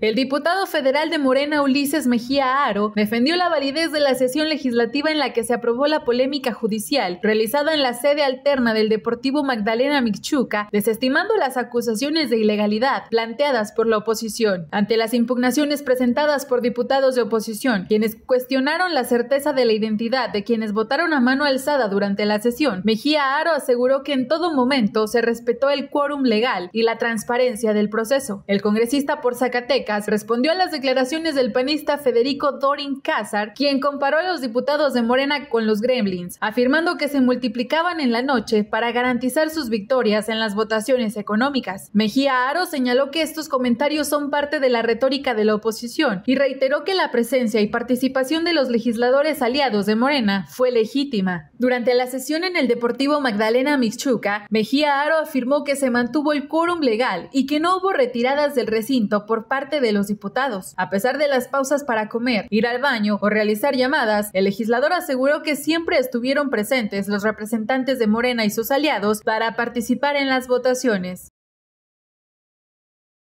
El diputado federal de Morena Ulises Mejía Aro defendió la validez de la sesión legislativa en la que se aprobó la polémica judicial realizada en la sede alterna del Deportivo Magdalena Michuca, desestimando las acusaciones de ilegalidad planteadas por la oposición. Ante las impugnaciones presentadas por diputados de oposición, quienes cuestionaron la certeza de la identidad de quienes votaron a mano alzada durante la sesión, Mejía Aro aseguró que en todo momento se respetó el quórum legal y la transparencia del proceso. El congresista por Zacatecas respondió a las declaraciones del panista Federico Dorin Cázar, quien comparó a los diputados de Morena con los gremlins, afirmando que se multiplicaban en la noche para garantizar sus victorias en las votaciones económicas. Mejía Aro señaló que estos comentarios son parte de la retórica de la oposición y reiteró que la presencia y participación de los legisladores aliados de Morena fue legítima. Durante la sesión en el Deportivo Magdalena Mixchuca, Mejía Aro afirmó que se mantuvo el quórum legal y que no hubo retiradas del recinto por parte de los diputados. A pesar de las pausas para comer, ir al baño o realizar llamadas, el legislador aseguró que siempre estuvieron presentes los representantes de Morena y sus aliados para participar en las votaciones.